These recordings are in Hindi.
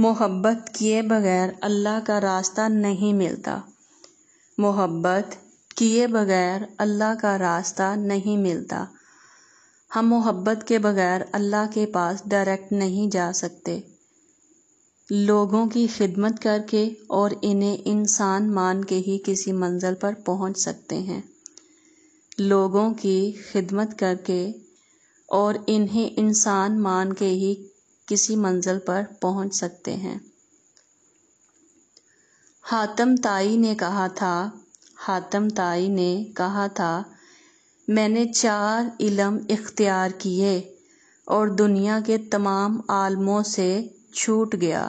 मोहब्बत किए बगैर अल्लाह का रास्ता नहीं मिलता मोहब्बत किए बगैर अल्लाह का रास्ता नहीं मिलता हम मोहब्बत के बगैर अल्लाह के पास डायरेक्ट नहीं जा सकते लोगों की खिदमत करके और इन्हें इंसान मान के ही किसी मंजिल पर पहुंच सकते हैं लोगों की खिदमत करके और इन्हें इंसान मान के ही किसी मंजिल पर पहुंच सकते हैं हातम ताई ने कहा था हातम ताई ने कहा था मैंने चार इलम इख्तियार किए और दुनिया के तमाम आलमों से छूट गया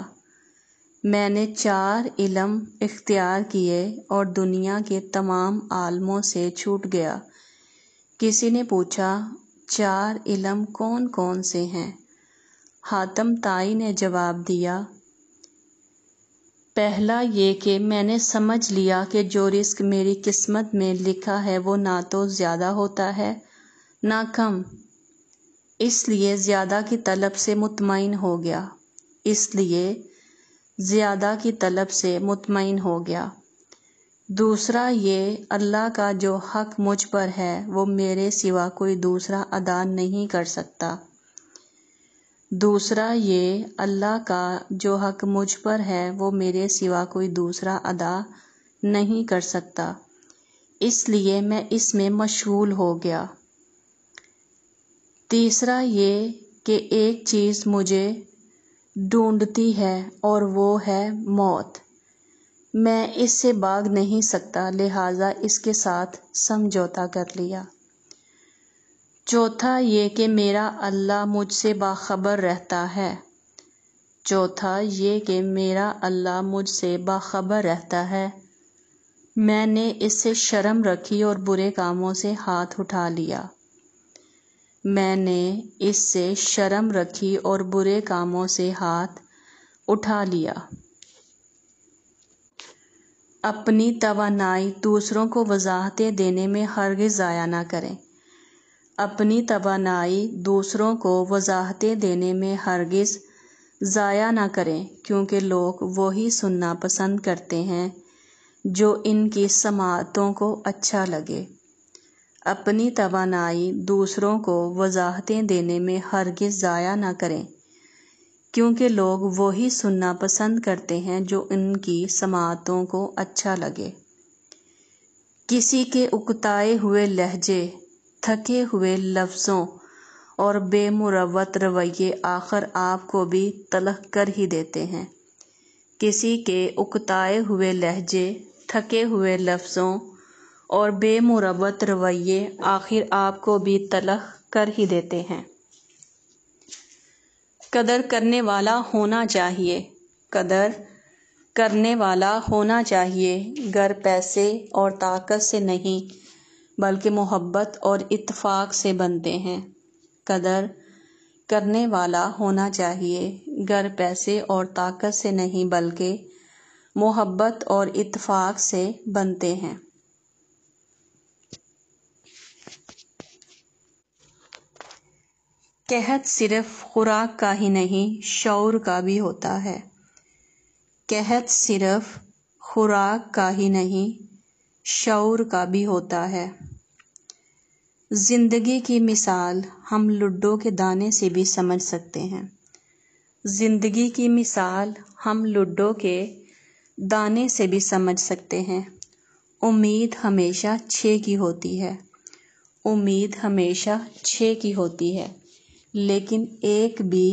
मैंने चार इलम इख्तियार किए और दुनिया के तमाम आलमों से छूट गया किसी ने पूछा चार इलम कौन कौन से हैं हातम ताई ने जवाब दिया पहला ये कि मैंने समझ लिया कि जो रिस्क मेरी किस्मत में लिखा है वो ना तो ज़्यादा होता है ना कम इसलिए ज़्यादा की तलब से मुतमिन हो गया इसलिए ज़्यादा की तलब से मुतमिन हो गया दूसरा ये अल्लाह का जो हक मुझ पर है वो मेरे सिवा कोई दूसरा अदा नहीं कर सकता दूसरा ये अल्लाह का जो हक मुझ पर है वो मेरे सिवा कोई दूसरा अदा नहीं कर सकता इसलिए मैं इसमें मशगूल हो गया तीसरा ये कि एक चीज़ मुझे ढूंढती है और वो है मौत मैं इससे भाग नहीं सकता लिहाजा इसके साथ समझौता कर लिया चौथा ये कि मेरा अल्लाह मुझसे बाखबर रहता है चौथा ये कि मेरा अल्लाह मुझसे बाखबर रहता है मैंने इससे शर्म रखी और बुरे कामों से हाथ उठा लिया मैंने इससे शर्म रखी और बुरे कामों से हाथ उठा लिया अपनी तवानाई दूसरों को वजाहतें देने में हरगिज़ ज़ाया ना करें अपनी तोानाई दूसरों को वज़ाहतें देने में हरगिज़ ज़ाया ना करें क्योंकि लोग वही सुनना पसंद करते हैं जो इनकी समातों को अच्छा लगे अपनी तोानाई दूसरों को वज़ाहतें देने में हरगिज़ ज़ाया ना करें क्योंकि लोग वही सुनना पसंद करते हैं जो इनकी समातों को अच्छा लगे किसी के उकताए हुए लहजे थके हुए लफ्ज़ों और बेमुरवत रवैये आखिर आपको भी तलख कर ही देते हैं किसी के उकताए हुए लहजे थके हुए लफ्ज़ों और बेमुरवत रवैये आखिर आपको भी तलख कर ही देते हैं कदर करने वाला होना चाहिए कदर करने वाला होना चाहिए गर पैसे और ताकत से नहीं बल्कि मोहब्बत और इतफाक़ से बनते हैं कदर करने वाला होना चाहिए घर पैसे और ताकत से नहीं बल्कि मोहब्बत और इतफ़ाक से बनते हैं कहत सिर्फ खुराक का ही नहीं शौर का भी होता है कहत सिर्फ खुराक का ही नहीं शौर का भी होता है ज़िंदगी की मिसाल हम लुड्डो के दाने से भी समझ सकते हैं ज़िंदगी की मिसाल हम लुड्डो के दाने से भी समझ सकते हैं उम्मीद हमेशा छः की होती है उम्मीद हमेशा छः की होती है लेकिन एक भी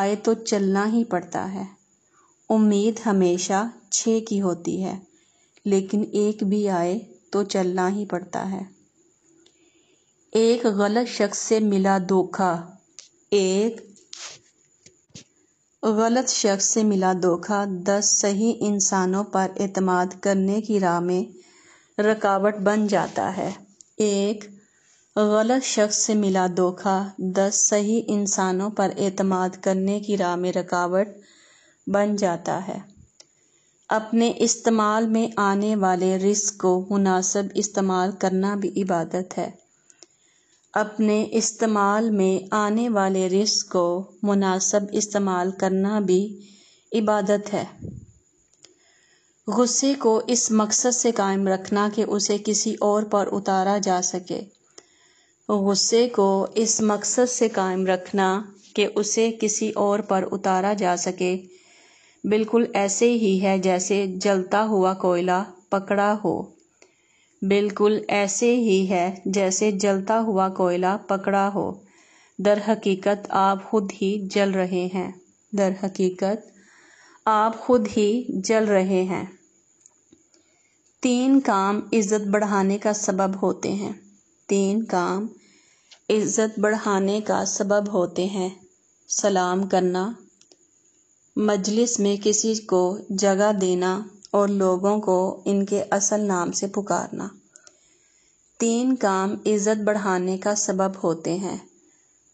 आए तो चलना ही पड़ता है उम्मीद हमेशा छः की होती है लेकिन एक भी आए तो चलना ही पड़ता है एक गलत शख्स से मिला धोखा एक गलत शख्स से मिला धोखा दस सही इंसानों पर एतमाद करने की राह में रकावट बन जाता है एक गलत शख्स से मिला धोखा दस सही इंसानों पर एतमाद करने की राह में रकावट बन जाता है अपने इस्तेमाल में आने वाले रिस्क को मुनासब इस्तेमाल करना भी इबादत है अपने इस्तेमाल में आने वाले रिस्क को मुनासब इस्तेमाल करना भी इबादत है गुस्से को इस मकसद से कायम रखना कि उसे किसी और पर उतारा जा सके गुस्से को इस मकसद से कायम रखना कि उसे किसी और पर उतारा जा सके बिल्कुल ऐसे ही है जैसे जलता हुआ कोयला पकड़ा हो बिल्कुल ऐसे ही है जैसे जलता हुआ कोयला पकड़ा हो दर हकीकत आप खुद ही जल रहे हैं दर हकीकत आप खुद ही जल रहे हैं तीन काम इज़्ज़त बढ़ाने का सबब होते हैं तीन काम इज़्ज़त बढ़ाने का सबब होते हैं सलाम करना मजलिस में किसी को जगह देना और लोगों को इनके असल नाम से पुकारना तीन काम इज़्ज़त बढ़ाने का सबब होते हैं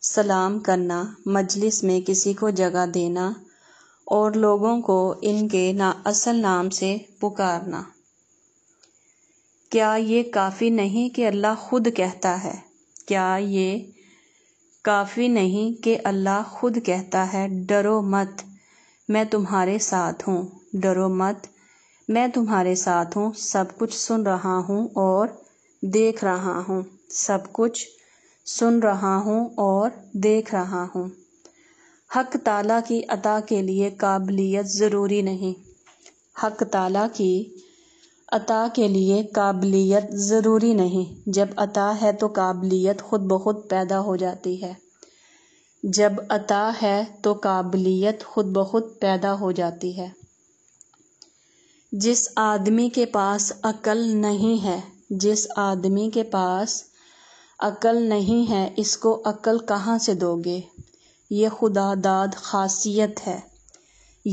सलाम करना मजलिस में किसी को जगह देना और लोगों को इनके ना असल नाम से पुकारना क्या ये काफ़ी नहीं कि अल्लाह खुद कहता है क्या ये काफ़ी नहीं कि अल्लाह खुद कहता है डरो मत मैं तुम्हारे साथ हूँ डरो मत मैं तुम्हारे साथ हूँ सब कुछ सुन रहा हूँ और देख रहा हूँ सब कुछ सुन रहा हूँ और देख रहा हूँ हक ताला की अता के लिए काबिलियत ज़रूरी नहीं हक ताला की अता के लिए काबिलियत ज़रूरी नहीं जब अता है तो काबिलियत ख़ुद ब खुद पैदा हो जाती है जब अता है तो काबिलियत खुद बहुत पैदा हो जाती है जिस आदमी के पास अकल नहीं है जिस आदमी के पास अकल नहीं है इसको अकल कहाँ से दोगे ये खुदादाद खासियत है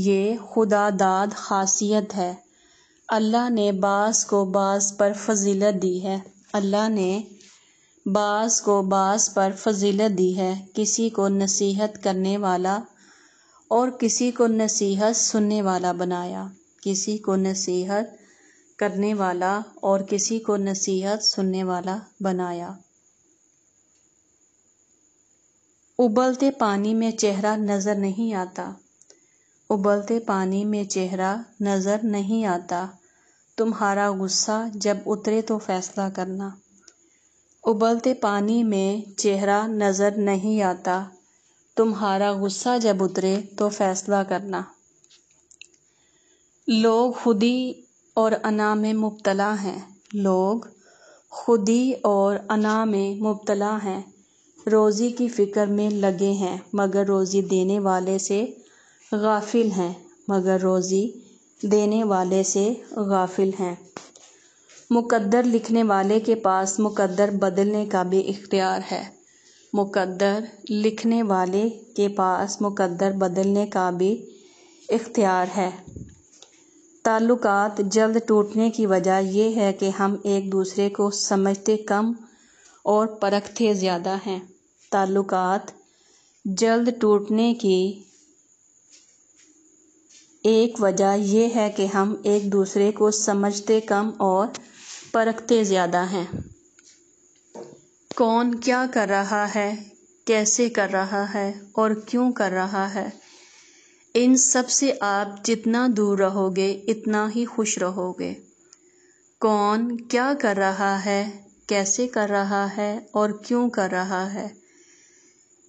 ये खुदादाद खासियत है अल्लाह ने बास को बास पर फजीलत दी है अल्लाह ने बास को बास पर फजीलत दी है किसी को नसीहत करने वाला और किसी को नसीहत सुनने वाला बनाया किसी को नसीहत करने वाला और किसी को नसीहत सुनने वाला बनाया उबलते पानी में चेहरा नज़र नहीं आता उबलते पानी में चेहरा नज़र नहीं आता तुम्हारा गुस्सा जब उतरे तो फैसला करना उबलते पानी में चेहरा नज़र नहीं आता तुम्हारा गुस्सा जब उतरे तो फैसला करना लोग खुदी और अना में मुबतला हैं लोग खुदी और अना में मुबतला हैं रोज़ी की फ़िक्र में लगे हैं मगर रोज़ी देने वाले से गाफिल हैं मगर रोज़ी देने वाले से गाफिल हैं मुक़द्दर लिखने वाले के पास मुक़द्दर बदलने का भी इख्तियार है मुक़द्दर लिखने वाले के पास मुक़द्दर बदलने का भी इख्तियार है ताल्लुकात जल्द टूटने की वजह यह है कि हम एक दूसरे को समझते कम और परखते ज़्यादा हैं ताल्लुकात जल्द टूटने की एक वजह यह है कि हम एक दूसरे को समझते कम और परखते ज़्यादा हैं कौन क्या कर रहा है कैसे कर रहा है और क्यों कर रहा है इन सब से आप जितना दूर रहोगे इतना ही खुश रहोगे कौन क्या कर रहा है कैसे कर रहा है और क्यों कर रहा है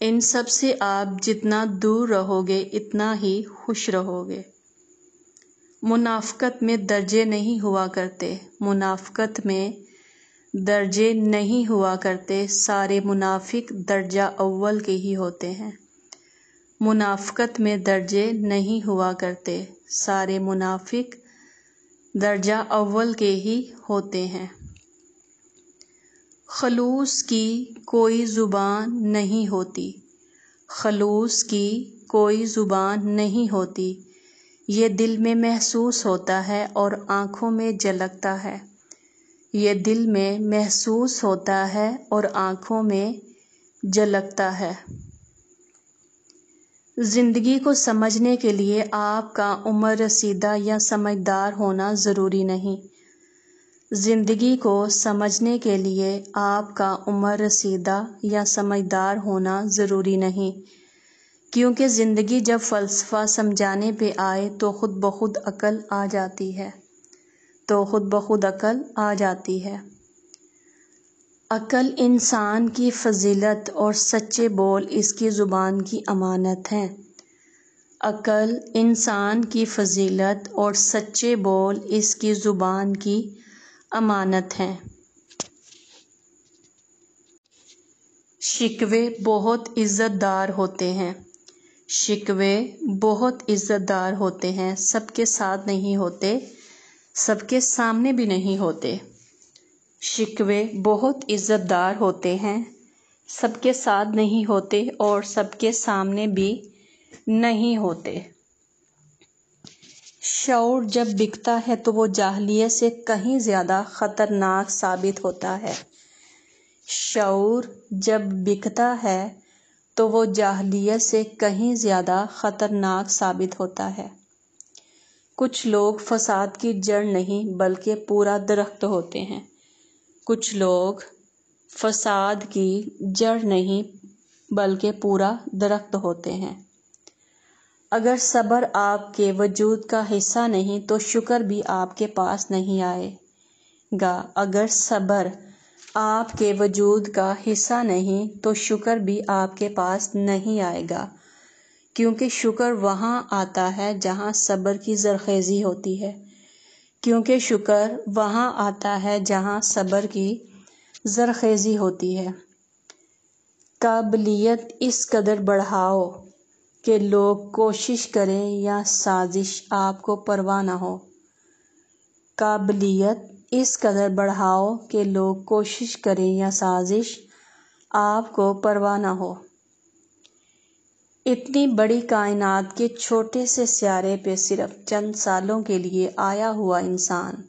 इन सब से आप जितना दूर रहोगे इतना ही खुश रहोगे मुनाफ़त में दर्जे नहीं हुआ करते मुनाफ़त में दर्जे नहीं हुआ करते सारे मुनाफ़िक़ दर्जा अव्वल के ही होते हैं मुनाफ़त में दर्जे नहीं हुआ करते सारे मुनाफ़िक़ दर्जा अव्वल के ही होते हैं खलूस की कोई ज़ुबान नहीं होती खलूस की कोई ज़ुबान नहीं होती ये दिल में महसूस होता है और आँखों में झलकता है ये दिल में महसूस होता है और आँखों में झलकता है ज़िंदगी को समझने के लिए आपका उम्र रसीदा या समझदार होना ज़रूरी नहीं ज़िंदगी को समझने के लिए आपका उम्र रसीदा या समझदार होना ज़रूरी नहीं क्योंकि ज़िंदगी जब फ़लसफ़ा समझाने पे आए तो ख़ुद ब खुद अकल आ जाती है तो ख़ुद ब खुद अकल आ जाती है अकल इंसान की फजीलत और सच्चे बोल इसकी ज़ुबान की अमानत हैं अकल इंसान की फजीलत और सच्चे बोल इसकी ज़ुबान की अमानत हैं शिकवे बहुत इज़्ज़तदार होते हैं शिकवे बहुत इज़्ज़तदार होते हैं सबके साथ नहीं होते सबके सामने भी नहीं होते शिकवे बहुत इज़्ज़तदार होते हैं सबके साथ नहीं होते और सबके सामने भी नहीं होते शौर जब बिकता है तो वो जाहलीत से कहीं ज़्यादा ख़तरनाक साबित होता है शौर जब बिकता है तो वो जाहलीत से कहीं ज़्यादा ख़तरनाक साबित होता है कुछ लोग फसाद की जड़ नहीं बल्कि पूरा दरख्त होते हैं कुछ लोग फसाद की जड़ नहीं बल्कि पूरा दरख्त होते हैं अगर सब्र आपके वजूद का हिस्सा नहीं तो शुक्र भी आपके पास नहीं आएगा अगर सब्र आपके वजूद का हिस्सा नहीं तो शुक्र भी आपके पास नहीं आएगा क्योंकि शुक्र वहाँ आता है जहाँ सब्र की जरखेज़ी होती है क्योंकि शुक्र वहाँ आता है जहाँ सब्र की जरखेज़ी होती है काबिलियत इस कदर बढ़ाओ कि लोग कोशिश करें या साजिश आपको परवाह ना हो काबिलियत इस कदर बढ़ाओ कि लोग कोशिश करें या साजिश आपको परवाह न हो इतनी बड़ी कायनात के छोटे से स्यारे पे सिर्फ चंद सालों के लिए आया हुआ इंसान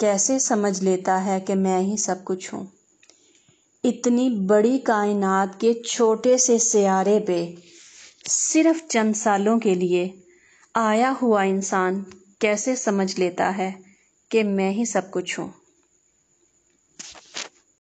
कैसे समझ लेता है कि मैं ही सब कुछ हूँ इतनी बड़ी कायनात के छोटे से स्यारे पे सिर्फ चंद सालों के लिए आया हुआ इंसान कैसे समझ लेता है कि मैं ही सब कुछ हूँ